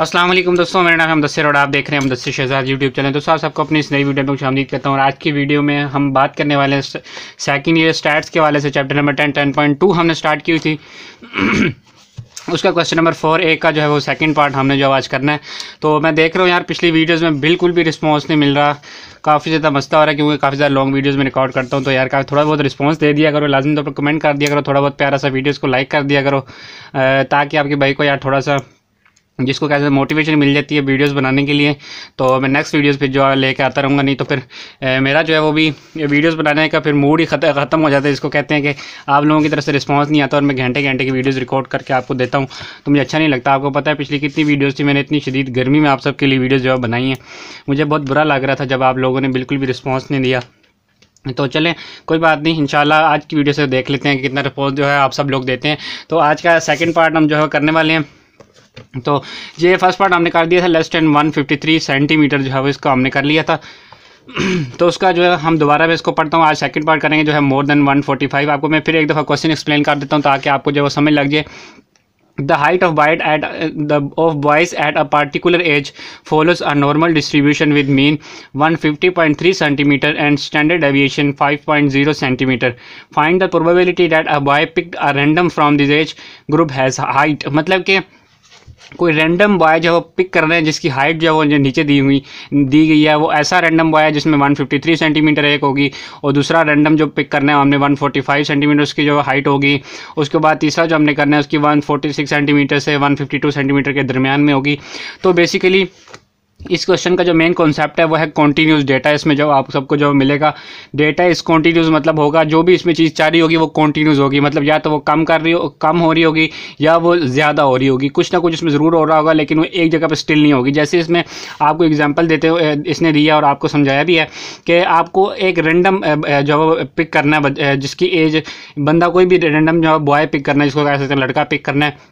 असलम दोस्तों मेरा नाम हम दस्सर और आप देख रहे हैं हम दस्सर शहजाद यूट्यूब चैनल दोस्तों आप सबको अपनी इस नई वीडियो में शामिल करता हूँ और आज की वीडियो में हम बात करने वाले हैं सेकेंड ईयर स्टार्ट के वाले से chapter number ten ten point two हमने स्टार्ट की थी उसका क्वेश्चन नंबर फोर ए का जो है वो सेकंड पार्ट हमने जो आज करना है तो मैं देख रहा हूँ यार पिछली वीडियोज़ में बिल्कुल भी रिस्पॉन्स नहीं मिल रहा काफ़ी ज़्यादा मस्ता हो रहा है क्योंकि काफ़ी ज़्यादा लॉन्ग वीडियोस में रिकॉर्ड करता हूँ तो यार का थोड़ा बहुत रिस्पॉन्स दे दिया करो लाजमी तौर पर कमेंट कर दिया करो थोड़ा बहुत प्यारा सा वीडियोज़ को लाइक कर दिया करो ताकि आपके भाई को यार थोड़ा सा जिसको कैसे हैं मोटिवेशन मिल जाती है वीडियोस बनाने के लिए तो मैं नेक्स्ट वीडियोस फिर जो है लेके आता रहूँगा नहीं तो फिर ए, मेरा जो है वो भी वीडियोस बनाने का फिर मूड ही ख़त्म हो जाता है जिसको कहते हैं कि आप लोगों की तरफ से रिस्पांस नहीं आता और मैं घंटे घंटे की वीडियोस रिकॉर्ड करके आपको देता हूँ तो मुझे अच्छा नहीं लगता आपको पता है पिछली कितनी वीडियोज़ थी मैंने इतनी शदीद गर्मी में आप सबके लिए वीडियोज़ जो है बनाई हैं मुझे बहुत बुरा लग रहा था जब आप लोगों ने बिल्कुल भी रिस्पॉन्स नहीं दिया तो चलें कोई बात नहीं इंशाल्लाह आज की वीडियो से देख लेते हैं कितना रिस्पॉन्स जो है आप सब लोग देते हैं तो आज का सेकंड पार्ट हम जो है करने वाले हैं तो ये फर्स्ट पार्ट हमने कर दिया था लेस टेन वन सेंटीमीटर जो है वो इसका हमने कर लिया था तो उसका जो है हम दोबारा में इसको पढ़ता हूँ आज सेकंड पार्ट करेंगे जो है मोर देन 145 आपको मैं फिर एक दफ़ा क्वेश्चन एक्सप्लेन कर देता हूँ ताकि आपको जो है समझ लग जाए the height of bite at the of boys at a particular age follows a normal distribution with mean 150.3 centimetre and standard aviation 5.0 centimetre find the probability that a boy pick a random from this age group has height मतलब कि कोई random boy जो pick कर रहे हैं जिसकी height जो है वो नीचे दी हुई दी गई है वो ऐसा रैंडम बॉय है जिसमें 153 सेंटीमीटर एक होगी और दूसरा रैंडम जो पिक करना है हमने 145 सेंटीमीटर उसकी जो हाइट होगी उसके बाद तीसरा जो हमने करना है उसकी 146 सेंटीमीटर से 152 सेंटीमीटर के दरमियान में होगी तो बेसिकली इस क्वेश्चन का जो मेन कॉन्सेप्ट है वो है कॉन्टीन्यूस डेटा इसमें जो आप सबको जो मिलेगा डेटा इस कॉन्टीन्यूस मतलब होगा जो भी इसमें चीज़ चाह रही होगी वो कॉन्टीन्यूस होगी मतलब या तो वो कम कर रही हो कम हो रही होगी या वो ज़्यादा हो रही होगी कुछ ना कुछ इसमें ज़रूर हो रहा होगा लेकिन वो एक जगह पर स्टिल नहीं होगी जैसे इसमें आपको एग्जाम्पल देते हुए इसने दिया और आपको समझाया भी है कि आपको एक रेंडम जो पिक करना है जिसकी एज बंदा कोई भी रेंडम जो बॉय पिक करना है जिसको कह सकते हैं लड़का पिक करना है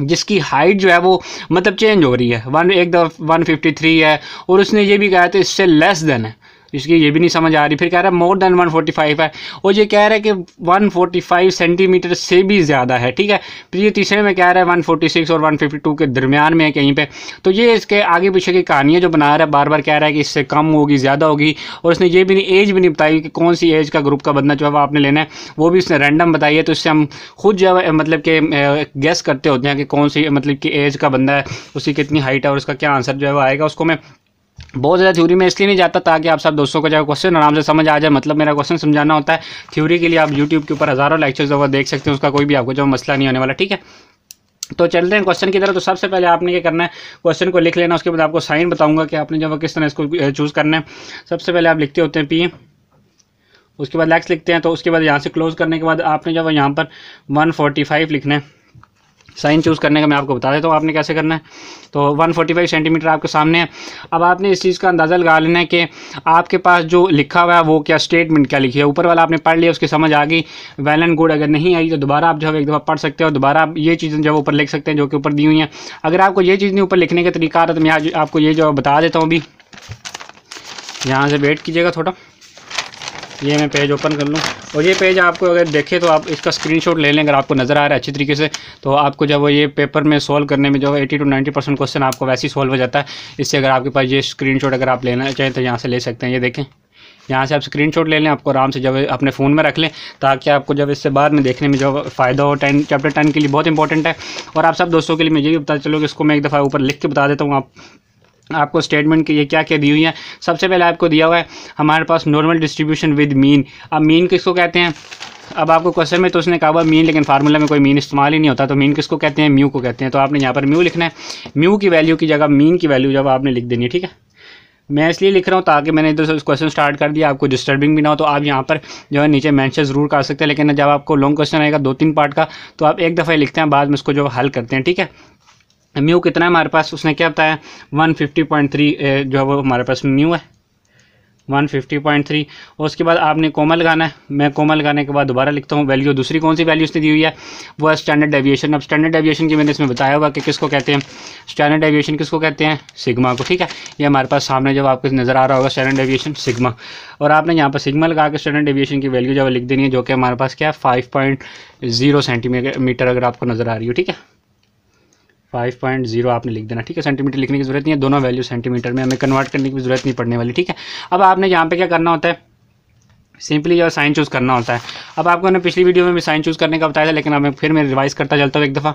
जिसकी हाइट जो है वो मतलब चेंज हो रही है वन एक दफ़ा वन फिफ्टी थ्री है और उसने ये भी कहा था इससे लेस देन है इसकी ये भी नहीं समझ आ रही फिर कह रहा है मोर देन 145 है और ये कह रहा है कि 145 सेंटीमीटर से भी ज़्यादा है ठीक है फिर तो ये तीसरे में कह रहा है 146 और 152 के दरमियान में है कहीं पे तो ये इसके आगे पीछे की कहानियाँ जो बना रहा है बार बार कह रहा है कि इससे कम होगी ज़्यादा होगी और उसने ये भी नहीं एज भी नहीं बताई कि कौन सी एज का ग्रुप का बंदा जो है आपने लेना है वो भी उसने रैंडम बताई है तो इससे हम खुद जो है मतलब कि गेस करते होते हैं कि कौन सी मतलब कि एज का बंदा है उसकी कितनी हाइट है और उसका क्या आंसर जो है वो आएगा उसको मैं बहुत ज़्यादा थ्योरी में इसलिए नहीं जाता ताकि आप सब दोस्तों को जो क्वेश्चन आराम से समझ आ जाए मतलब मेरा क्वेश्चन समझाना होता है थ्योरी के लिए आप यूट्यूब के ऊपर हज़ारों लेक्चर्स वगैरह देख सकते हैं उसका कोई भी आपको जो मसला नहीं होने वाला ठीक है तो चलते हैं क्वेश्चन की तरफ तो सबसे पहले आपने क्या करना है क्वेश्चन को लिख लेना उसके बाद आपको साइन बताऊंगा कि आपने जब किस तरह इसको चूज़ करना है सबसे पहले आप लिखते होते हैं पी उसके बाद लैक्स लिखते हैं तो उसके बाद यहाँ से क्लोज करने के बाद आपने जब यहाँ पर फाइव लिखना है साइन चूज़ करने का मैं आपको बता देता हूँ आपने कैसे करना है तो 145 सेंटीमीटर आपके सामने है अब आपने इस चीज़ का अंदाज़ा लगा लेना है कि आपके पास जो लिखा हुआ है वो क्या स्टेटमेंट क्या लिखी है ऊपर वाला आपने पढ़ लिया उसकी समझ आ गई वेल एंड गुड अगर नहीं आई तो दोबारा आप जो है एक दफ़ा पढ़ सकते हो दोबारा आप ये चीज़ें जो ऊपर लिख सकते हैं जो कि ऊपर दी हुई हैं अगर आपको ये चीज़ नहीं ऊपर लिखने का तरीका आ रहा तो मैं आज आपको ये जो बता देता हूँ अभी यहाँ से वेट कीजिएगा थोड़ा ये मैं पेज ओपन कर लूँ और ये पेज आपको अगर देखे तो आप इसका स्क्रीनशॉट ले लें अगर आपको नज़र आ रहा है अच्छी तरीके से तो आपको जब वो ये पेपर में सॉल्व करने में जो है eighty two ninety percent question आपको वैसे ही सॉल्व हो जाता है इससे अगर आपके पास ये स्क्रीनशॉट अगर आप लेना चाहें तो यहाँ से ले सकते हैं ये देखें यहाँ से आप शॉट ले लें आपको आराम से जब अपने फ़ोन में रख लें ताकि आपको जब इससे बाद में देखने में जो फ़ायदा हो टेन चैप्टर टेन के लिए बहुत इंपॉर्टेंट है और आप सब दोस्तों के लिए मैं ये भी बता चलो कि इसको मैं एक दफ़ा ऊपर लिख के बता देता हूँ आप आपको स्टेटमेंट ये क्या क्या दी हुई है सबसे पहले आपको दिया हुआ है हमारे पास नॉर्मल डिस्ट्रीब्यूशन विद मीन अब मीन किसको कहते हैं अब आपको क्वेश्चन में तो उसने कहा हुआ मीन लेकिन फार्मूला में कोई मीन इस्तेमाल ही नहीं होता तो मीन किसको कहते हैं म्यू को कहते हैं तो आपने यहाँ पर म्यू लिखना है म्यू की वैल्यू की जगह मीन की वैल्यू जब आपने लिख देनी है ठीक है मैं इसलिए लिख रहा हूँ ताकि मैंने इधर से क्वेश्चन स्टार्ट कर दिया आपको डिस्टर्बिंग भी ना हो तो आप यहाँ पर जो है नीचे मैंशन ज़रूर कर सकते हैं लेकिन जब आपको लॉन्ग क्वेश्चन आएगा दो तीन पार्ट का तो आप एक दफ़ा लिखते हैं बाद में उसको जो हल करते हैं ठीक है म्यू कितना है हमारे पास उसने क्या बताया 150.3 जो है वो हमारे पास म्यू है 150.3 और उसके बाद आपने कोमल लगाना है मैं कोमल लगाने के बाद दोबारा लिखता हूँ वैल्यू दूसरी कौन सी वैल्यू उसने दी हुई है वो है स्टैंडर्ड डेविएशन अब स्टैंडर्ड डेविएशन की मैंने इसमें बताया होगा कि किसको कहते हैं स्टैंडर्ड डेविएशन किसको कहते हैं सिग्मा को ठीक है ये हमारे पास सामने जब आपको नज़र आ रहा होगा स्टैंडर्ड डेविएशन सिग्मा और आपने यहाँ पर सिग्मा लगा के स्टैंडर्ड डेविएशन की वैल्यू जब लिख देनी है जो कि हमारे पास क्या है फाइव सेंटीमीटर अगर आपको नज़र आ रही हो ठीक है फाइव पॉइंट जीरो आपने लिख देना ठीक है सेंटीमीटर लिखने की जरूरत नहीं है दोनों वैल्यू सेंटीमीटर में हमें कन्वर्ट करने की जरूरत नहीं पड़ने वाली ठीक है अब आपने यहाँ पे क्या करना होता है सिंपली जो साइन चूज़ करना होता है अब आपको ने पिछली वीडियो में भी साइन चूज़ करने का बताया था लेकिन अब फिर मैं रिवाइज करता चलता हूँ एक दफ़ा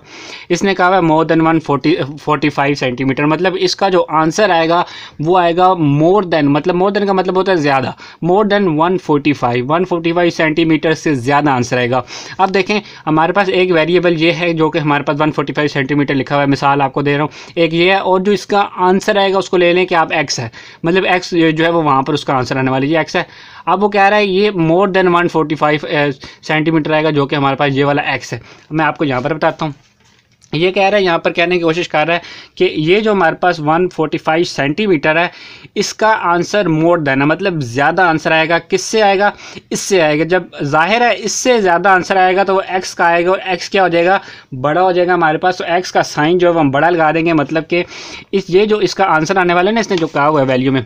इसने कहा है more than one forty forty five centimetre मतलब इसका जो आंसर आएगा वो आएगा मोर देन मतलब मोर देन का मतलब होता है ज़्यादा more than one forty five one forty five centimetre से ज़्यादा आंसर आएगा अब देखें हमारे पास एक वेरिएबल ये है जो कि हमारे पास वन फोर्टी फाइव सेंटीमीटर लिखा हुआ है मिसाल आपको दे रहा हूँ एक ये है और जो इसका आंसर आएगा उसको ले लें कि आप एक्स है मतलब एक्स जो है वो वहाँ पर उसका आंसर आने वाली ये एक्स है अब वो कह रहा है ये मोर देन 145 सेंटीमीटर आएगा जो कि हमारे पास ये वाला एक्स है मैं आपको यहाँ पर बताता हूँ ये कह रहा है यहाँ पर कहने की कोशिश कर रहा है कि ये जो हमारे पास 145 सेंटीमीटर है इसका आंसर मोर देन है मतलब ज़्यादा आंसर आएगा किससे आएगा इससे आएगा जब जाहिर है इससे ज़्यादा आंसर आएगा तो वो एक्स का आएगा और एक्स क्या हो जाएगा बड़ा हो जाएगा हमारे पास तो एक्स का साइन जो है हम बड़ा लगा देंगे मतलब कि इस ये जो इसका आंसर आने वाला है ना इसने जो कहा हुआ है वैल्यू में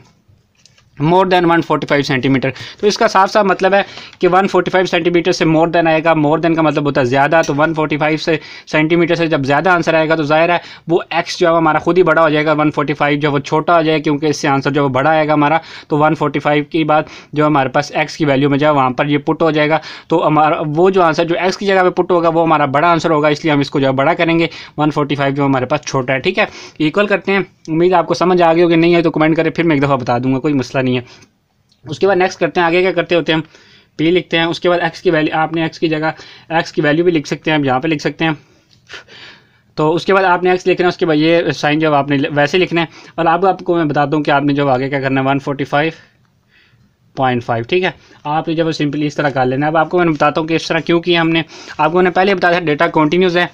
मोर देन 145 सेंटीमीटर तो इसका साफ साफ मतलब है कि 145 सेंटीमीटर से मोर देन आएगा मोर देन का मतलब होता है ज़्यादा तो 145 से सेंटीमीटर से जब ज़्यादा आंसर आएगा तो ज़ाहिर है वो एक्स जो है हमारा खुद ही बड़ा हो जाएगा 145 जो वो छोटा हो जाएगा क्योंकि इससे आंसर जो वो बड़ा आएगा हमारा तो फाइव की बाद जो हमारे पास एक्स की वैल्यू में जाए वहाँ पर ये पुट हो जाएगा तो हमारा वो जो आंसर जो एक्स की जगह पर पुट होगा वो हमारा बड़ा आंसर होगा इसलिए हम इसको जो है बड़ा करेंगे वन जो हमारे पास छोटा है ठीक है इक्वल करते हैं उम्मीद आपको समझ आ गई होगी नहीं है तो कमेंट करें फिर मैं एक दफ़ा बता दूंगा कोई मसला नहीं है उसके बाद नेक्स्ट करते हैं आगे क्या करते होते हैं हम पी लिखते हैं उसके बाद एक्स की वैल्यू आपने एक्स की जगह एक्स की वैल्यू भी लिख सकते हैं आप यहाँ पर लिख सकते हैं तो उसके बाद आपने एक्स लिखना है उसके बाद ये साइन जो आपने वैसे लिखना है और अब आपको मैं बता दूँ कि आपने जो आगे क्या करना है one forty five point five ठीक है आपने जब सिंपली इस तरह कर लेना है अब आपको मैंने बताता हूँ कि इस तरह क्यों किया हमने आपको मैंने पहले बताया था डेटा कंटिन्यूज़ है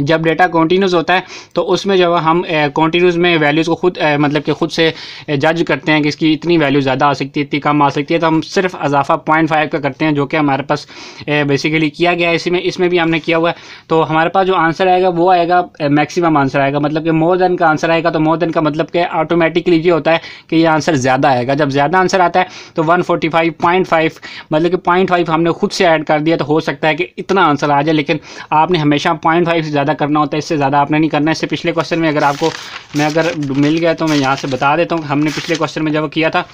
जब डेटा कॉन्टीन्यूस होता है तो उसमें जब हम कॉन्टीन्यूस में वैल्यूज़ को खुद मतलब कि खुद से जज करते हैं कि इसकी इतनी वैल्यू ज़्यादा आ सकती है इतनी कम आ सकती है तो हम सिर्फ अजाफा पॉइंट फाइव का करते हैं जो कि हमारे पास बेसिकली किया गया है इसी में इसमें भी हमने किया हुआ है तो हमारे पास जो आंसर आएगा वो आएगा मैक्सिमम आंसर आएगा मतलब कि मोर देन का आंसर आएगा तो मोर देन का मतलब कि ऑटोमेटिकली ये होता है कि ये आंसर ज़्यादा आएगा जब ज़्यादा आंसर आता है तो वन फाइव पॉइंट फाइव मतलब कि पॉइंट फाइव हमने खुद से ऐड कर दिया तो हो सकता है कि इतना आंसर आ जाए लेकिन आपने हमेशा पॉइंट फाइव से ज़्यादा करना होता है इससे ज़्यादा आपने नहीं करना इससे पिछले क्वेश्चन में अगर आपको मैं अगर मिल गया तो मैं यहाँ से बता देता हूँ हमने पिछले क्वेश्चन में जब किया था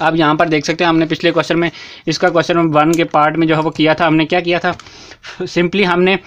आप यहाँ पर देख सकते हैं हमने पिछले क्वेश्चन में इसका क्वेश्चन वन के पार्ट में जो है वो किया था हमने क्या किया था सिंपली हमने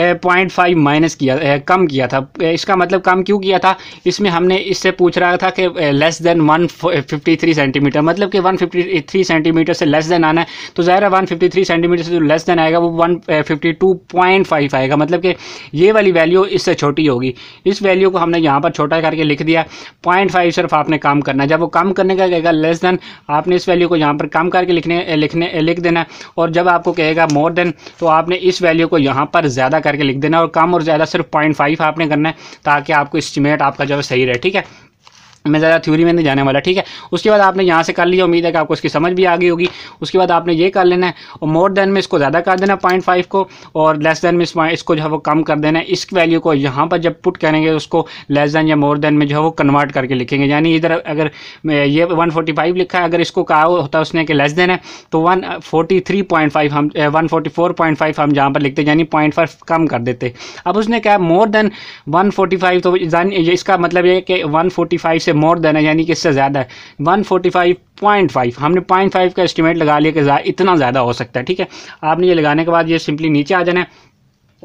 पॉइंट फाइव माइनस किया ए, कम किया था इसका मतलब कम क्यों किया था इसमें हमने इससे पूछ रहा था कि less than one fifty three centimetre मतलब कि वन फिफ्टी थ्री सेंटीमीटर से लेस देन आना है तो ज़ाहिर है वन फिफ्टी थ्री सेंटीमीटर से जो लेस देन आएगा वो one fifty two point five आएगा मतलब कि ये वाली वैल्यू इससे छोटी होगी इस वैल्यू को हमने यहाँ पर छोटा करके लिख दिया पॉइंट फाइव सिर्फ आपने काम करना जब वो कम करने का कहेगा लेस देन आपने इस वैल्यू को यहाँ पर कम करके लिखने लिखने लिख देना और जब आपको कहेगा मोर देन तो आपने इस वैल्यू को यहाँ पर ज़्यादा करके लिख देना और कम और ज़्यादा सिर्फ पॉइंट फाइव आपने करना है ताकि आपको इस्टीमेट आपका जो है सही रहे ठीक है मैं ज़्यादा थ्योरी में नहीं जाने वाला ठीक है उसके बाद आपने यहाँ से कर लिया उम्मीद है कि आपको इसकी समझ भी आ गई होगी उसके बाद आपने ये कर लेना है और मोर देन में इसको ज़्यादा कर देना पॉइंट फाइव को और लेस देन में इस इसको जो है वो कम कर देना है इस वैल्यू को यहाँ पर जब पुट करेंगे उसको लेस देन या मोर देन में जो है वो कन्वर्ट करके लिखेंगे यानी इधर अगर ये वन फोर्टी फाइव लिखा है अगर इसको कहा होता उसने कि लेस देन है तो one forty three point five हम one forty four point five हम जहाँ पर लिखते यानी पॉइंट फाइव कम कर देते अब उसने कहा more than one forty five तो इसका मतलब ये कि वन फोर्टी फाइव से इससे मोर देन है यानी कि इससे ज़्यादा है वन हमने पॉइंट का एस्टिमेट लगा लिया कि जा, इतना ज़्यादा हो सकता है ठीक है आपने ये लगाने के बाद ये सिंपली नीचे आ जाना है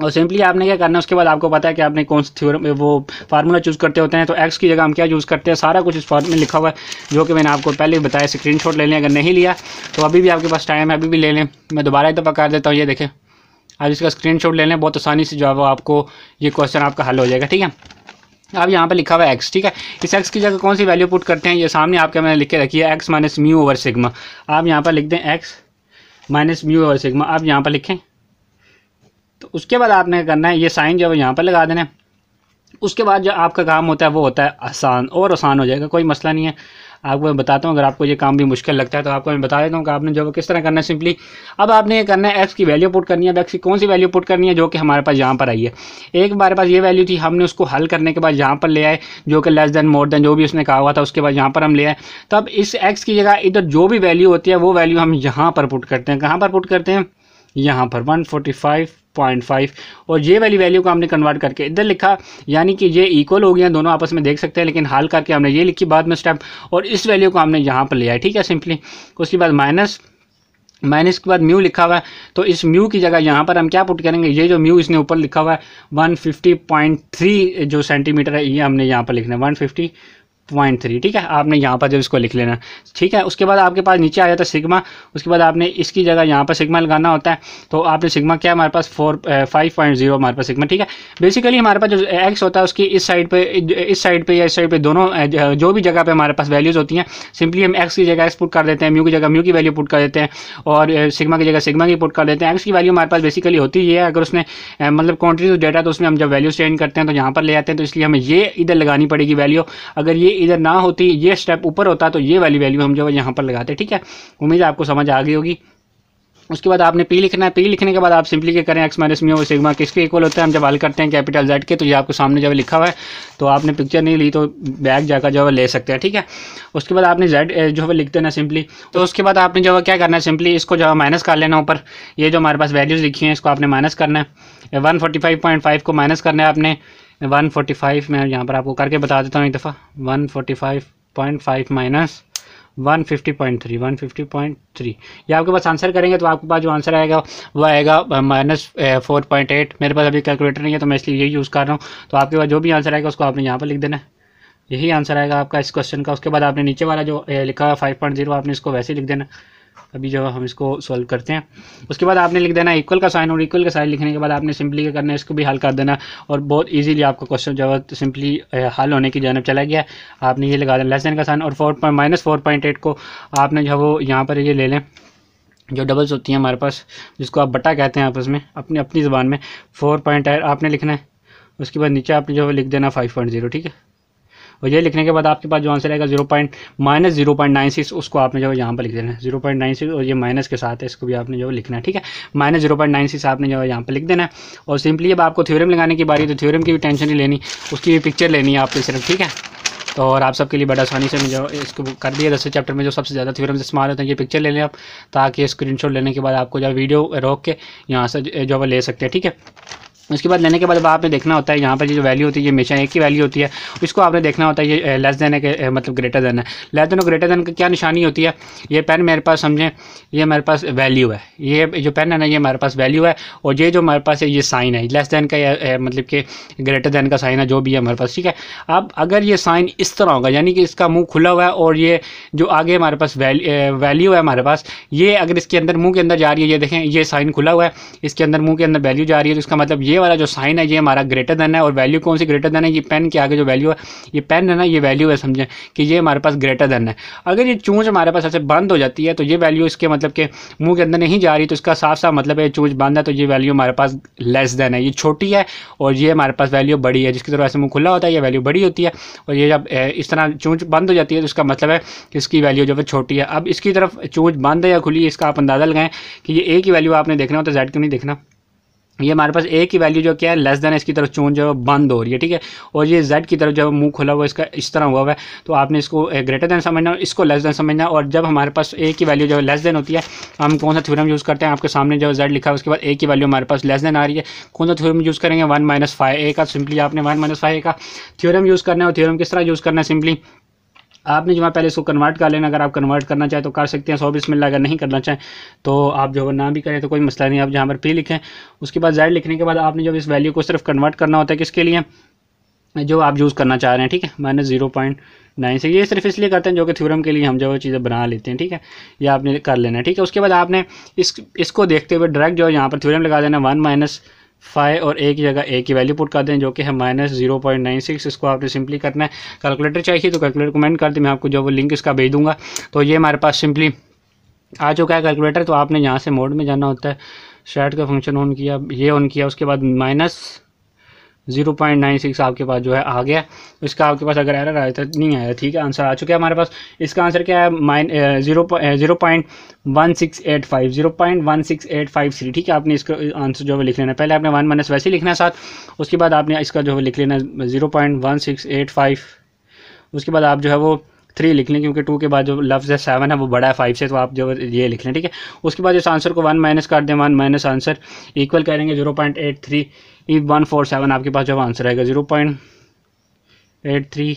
और सिंपली आपने क्या करना है उसके बाद आपको पता है कि आपने कौन सी थ्योरम वो फार्मूला चूज़ करते होते हैं तो एक्स की जगह हम क्या यूज़ करते हैं सारा कुछ इस फॉर्म में लिखा हुआ है जो कि मैंने आपको पहले बताया स्क्रीन शॉट ले लें अगर नहीं लिया तो अभी भी आपके पास टाइम है अभी भी ले लें मैं दोबारा एक दफ़ा कर देता हूँ ये देखें आप इसका स्क्रीन शॉट ले लें बहुत आसानी से जो है वो आपको ये क्वेश्चन आपका हल हो जाएगा ठीक है अब यहाँ पे लिखा हुआ है एक्स ठीक है इस एक्स की जगह कौन सी वैल्यू पुट करते हैं ये सामने आपके मैंने लिख के रखी है x minus mu over sigma आप यहाँ पर लिख दें x minus mu over sigma आप यहाँ पर लिखें तो उसके बाद आपने करना है ये साइन जो है यहाँ पर लगा देना है उसके बाद जो आपका काम होता है वो होता है आसान और आसान हो जाएगा कोई मसला नहीं है आपको मैं बताता हूँ अगर आपको ये काम भी मुश्किल लगता है तो आपको मैं बता देता हूँ कि आपने जो किस तरह करना है सिंपली अब आपने ये करना है एक्स की वैल्यू पुट करनी है अब एक्स की कौन सी वैल्यू पुट करनी है जो कि हमारे पास यहाँ पर आई है एक हमारे पास ये वैल्यू थी हमने उसको हल करने के बाद यहाँ पर ले आए जो कि लेस देन मोर देन जो भी उसने कहा हुआ था उसके बाद यहाँ पर हम ले आए तो अब इस एक्स की जगह इधर जो भी वैल्यू होती है वो वैल्यू हम यहाँ पर पुट करते हैं कहाँ पर पुट करते हैं यहाँ पर 145.5 और ये वाली वैल्यू को हमने कन्वर्ट करके इधर लिखा यानी कि ये इक्वल हो गया दोनों आपस में देख सकते हैं लेकिन हाल करके हमने ये लिखी बाद में स्टेप और इस वैल्यू को हमने यहाँ पर लिया ठीक है सिंपली उसके बाद माइनस माइनस के बाद म्यू लिखा हुआ है तो इस म्यू की जगह यहाँ पर हम क्या पुट करेंगे ये जो म्यू इसने ऊपर लिखा हुआ है 150.3 जो सेंटीमीटर है ये हमने यहाँ पर लिखना है पॉइंट थ्री ठीक है आपने यहाँ पर जब इसको लिख लेना ठीक है उसके बाद आपके पास नीचे आ जाता है सिग्मा उसके बाद आपने इसकी जगह यहाँ पर सिग्मा लगाना होता है तो आपने सिग्मा क्या हमारे पास फोर फाइव पॉइंट जीरो हमारे पास सिग्मा ठीक है बेसिकली हमारे पास जो एक्स होता है उसकी इस साइड पे इस साइड पे या इस साइड पर दोनों uh, जो भी जगह पर हमारे पास वैल्यूज़ होती हैं सिंपली हम एक्स की जगह एक्स पुट कर देते हैं म्यू की जगह म्यू की वैल्यू पुट कर देते हैं और सिग्मा uh, की जगह सिग्मा की पुट कर देते हैं एक्स की वैल्यू हमारे पास बेसिकली होती ही है अगर उसने uh, मतलब क्वान्टिटी डेटा तो उसमें हम जब वैल्यू चेंज करते हैं तो यहाँ पर ले आते हैं तो इसलिए हमें ये इधर लगानी पड़ेगी वैल्यू अगर ये इधर ना होती ये स्टेप ऊपर होता तो ये वाली वैल्यू हम जो है यहाँ पर लगाते ठीक है उम्मीद आपको समझ आ गई होगी उसके बाद आपने पी लिखना है पी लिखने के बाद आप सिंपली क्या करें एक्स माइनस और सिग्मा किसके इक्वल होते हैं हम जब हल करते हैं कैपिटल जेड के तो ये आपको सामने जब लिखा हुआ है तो आपने पिक्चर नहीं ली तो बैग जाकर जो है ले सकते हैं ठीक है उसके बाद आपने जेड जो है लिख देना सिंपली तो उसके बाद आपने जो है क्या करना है सिंपली इसको जो है माइनस कर लेना ऊपर ये जो हमारे पास वैल्यूज़ लिखी हैं इसको आपने माइनस करना है वन को माइनस करना है आपने वन फ़ाइव मैं यहाँ पर आपको करके बता देता हूँ एक दफ़ा one five point five minus one one fifty fifty point three point three ये आपके पास आंसर करेंगे तो आपके पास जो आंसर आएगा वो आएगा माइनस फोर पॉइंट एट मेरे पास अभी कैलकुलेटर नहीं है तो मैं इसलिए यही यूज़ कर रहा हूँ तो आपके पास जो भी आंसर आएगा उसको आपने यहाँ पर लिख देना यही आंसर आएगा आपका इस क्वेश्चन का उसके बाद आपने नीचे वाला जो लिखा है फाइव पॉइंट जीरो आपने इसको वैसे लिख देना अभी जो हम इसको सॉल्व करते हैं उसके बाद आपने लिख देना इक्वल का साइन और इक्वल का साइन लिखने के बाद आपने सिंपली क्या करना है इसको भी हल कर देना और बहुत ईजीली आपका क्वेश्चन जो है सिंपली हल होने की जानब चला गया आपने ये लगा देना लेस देन का साइन और four point minus four point eight को आपने जो है वो यहाँ पर ये ले लें जो डबल्स होती हैं हमारे पास जिसको आप बटा कहते हैं आपस में अपनी अपनी ज़बान में फोर पॉइंट आपने लिखना है उसके बाद नीचे आपने जो है लिख देना फाइव पॉइंट जीरो ठीक है और ये लिखने के बाद आपके पास जो आंसर आएगा zero point minus zero point nine six उसको आपने जो है यहाँ पर लिख देना है जीरो पॉइंट नाइन सिक्स और ये माइनस के साथ है इसको भी आपने जो है लिखना है ठीक है minus zero point nine six आपने जो है यहाँ पर लिख देना है और सिंपली अब आपको थ्योरम लगाने की बारी तो थ्योरम की भी टेंशन नहीं लेनी उसकी भी पिक्चर लेनी है आपने सिर्फ ठीक है तो और आप सबके लिए बड़ा आसानी से जो इसको कर दिया दसवें चैप्टर में जो सबसे ज़्यादा थ्योरम इस्तेमाल होते हैं ये पिक्चर ले लें आप ताकि स्क्रीनशॉट लेने के बाद आपको जो वीडियो रोक के यहाँ से जो है ले सकते हैं ठीक है उसके बाद लेने के बाद आपने देखना होता है यहाँ पर जो वैल्यू होती है ये हमेशा एक ही वैल्यू होती है इसको आपने देखना होता है ये लेस eh, देन है कि eh, मतलब ग्रेटर देन है लेस देन और ग्रेटर देन का क्या निशानी होती है ये पेन मेरे पास समझें ये मेरे पास वैल्यू है ये जो पेन है ना ये हमारे पास वैल्यू है और ये जो हमारे पास है ये साइन है लेस देन का या eh, मतलब कि ग्रेटर देन का साइन है जो भी है हमारे पास ठीक है अब अगर ये साइन इस तरह होगा यानी कि इसका मुँह खुला हुआ है और ये जो आगे हमारे पास वैल्यू है हमारे पास ये अगर इसके अंदर मुँह के अंदर जा रही है ये देखें ये साइन खुला हुआ है इसके अंदर मुँह के अंदर वैल्यू जा रही है तो इसका मतलब ये ये वाला जो साइन है ये हमारा ग्रेटर देन है और वैल्यू कौन सी ग्रेटर देन है ये पेन के आगे जो वैल्यू है ये पेन है ना ये वैल्यू है समझें कि ये हमारे पास ग्रेटर देन है अगर ये चूंज हमारे पास ऐसे बंद हो जाती है तो ये वैल्यू इसके मतलब के मुँह के अंदर नहीं जा रही तो इसका साफ साफ मतलब है चूंज बंद है तो ये वैल्यू हमारे पास लेस देन है ये छोटी है और ये हमारे पास वैल्यू बड़ी है जिसकी तरह ऐसे मुँह खुला होता है ये वैल्यू बड़ी होती है और ये जब इस तरह चूंज बंद हो जाती है तो इसका मतलब है कि इसकी वैल्यू जो है छोटी है अब इसकी तरफ चूंज बंद है या खुली है इसका आप अंदाज़ा लगाएं कि ये ए की वैल्यू आपने देखना हो तो जेड क्यों नहीं देखना ये हमारे पास ए की वैल्यू जो क्या है लेस देन इसकी तरफ चून जो है बंद हो रही है ठीक है और ये जेड की तरफ जो मुंह खुला हुआ इसका इस तरह हुआ हुआ है तो आपने इसको ग्रेटर देन समझना और इसको लेस देन समझना और जब हमारे पास ए की वैल्यू जो है लेस देन होती है हम कौन सा थ्योरम यूज़ करते हैं आपके सामने जो जेड लिखा है उसके बाद ए की वैल्यू हमारे पास लेस देन आ रही है कौन सा थ्योरम यूज़ करेंगे वन माइनस फाइव ए का सिंपली आपने वन माइनस फाइव ए का थ्योरम यूज़ करना है और थ्योरम किस तरह यूज़ करना है सिंपली आपने जो है पहले इसको कन्वर्ट कर लेना अगर आप कन्वर्ट करना चाहें तो कर सकते हैं सौ मिल अगर नहीं करना चाहें तो आप जो है ना भी करें तो कोई मसला नहीं आप जहाँ पर पी लिखें उसके बाद जैड लिखने के बाद आपने जब इस वैल्यू को सिर्फ कन्वर्ट करना होता है किसके लिए जो आप यूज़ करना चाह रहे हैं ठीक है माइनस जीरो पॉइंट नाइन से ये सिर्फ इसलिए करते हैं जो कि थ्योरम के लिए हम जो चीज़ें बना लेते हैं ठीक है ये आपने कर लेना है ठीक है उसके बाद आपने इस इसको देखते हुए डायरेक्ट जो है यहाँ पर थ्योरम लगा देना वन माइनस फाइव और ए की जगह ए की वैल्यू पुट कर दें जो कि है minus zero point nine six इसको आपने सिंपली करना है कैलकुलेटर चाहिए तो कैलकुलेटर कमेंट कर दें मैं आपको जो वो लिंक इसका भेज दूंगा तो ये हमारे पास सिंपली आ चुका है कैलकुलेटर तो आपने यहाँ से मोड में जाना होता है शर्ट का फंक्शन ऑन किया ये ऑन किया उसके बाद minus zero point nine six आपके पास जो है आ गया इसका आपके पास अगर एरर आया था तो नहीं आया ठीक है आंसर आ चुका है हमारे पास इसका आंसर क्या है minus zero zero point one six eight five zero point one six eight five three ठीक है आपने इसका आंसर uh, जो है लिख लेना पहले आपने वन माइनस वैसे लिखना है साथ उसके बाद आपने इसका जो है लिख लेना zero point one six eight five उसके बाद आप जो है वो थ्री लिख लें क्योंकि टू के बाद जो लफ्ज़ है सेवन है वो बड़ा है फाइव से तो आप जो ये लिख लें ठीक है उसके बाद इस आंसर को वन माइनस कर दें वन माइनस आंसर इक्वल करेंगे zero point eight three one four seven आपके पास जब आंसर आएगा zero point eight three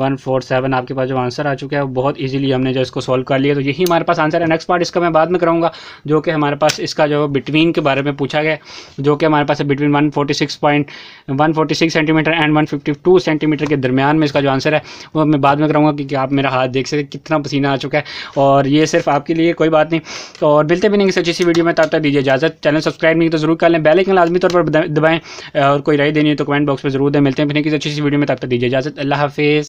one four seven आपके पास जो आंसर आ चुका है वो बहुत इजीली हमने जो इसको सॉल्व कर लिया तो यही हमारे पास आंसर है नेक्स्ट पार्ट इसका मैं बाद में कराऊंगा जो कि हमारे पास इसका जो बिटवीन के बारे में पूछा गया जो कि हमारे पास है between one forty six point one forty six centimetre and one fifty two centimetre के दरमियान में इसका जो आंसर है वो मैं बाद में कराऊँगा क्योंकि आप मेरा हाथ देख सकते कितना पसीना आ चुका है और ये सिर्फ आपके लिए कोई बात नहीं और मिलते भी नहीं किसी अच्छी सी वीडियो में तब तक दीजिए इजाज़त चैनल सब्सक्राइब नहीं तो जरूर कर लें के लाजमी तौर पर दबाएँ और कोई राय देनी है तो कमेंट बॉक्स में जरूर दें मिलते हैं फिर किसी अच्छी सी वीडियो में तब तक दीजिए इजाज़त अल्लाह हाफिज़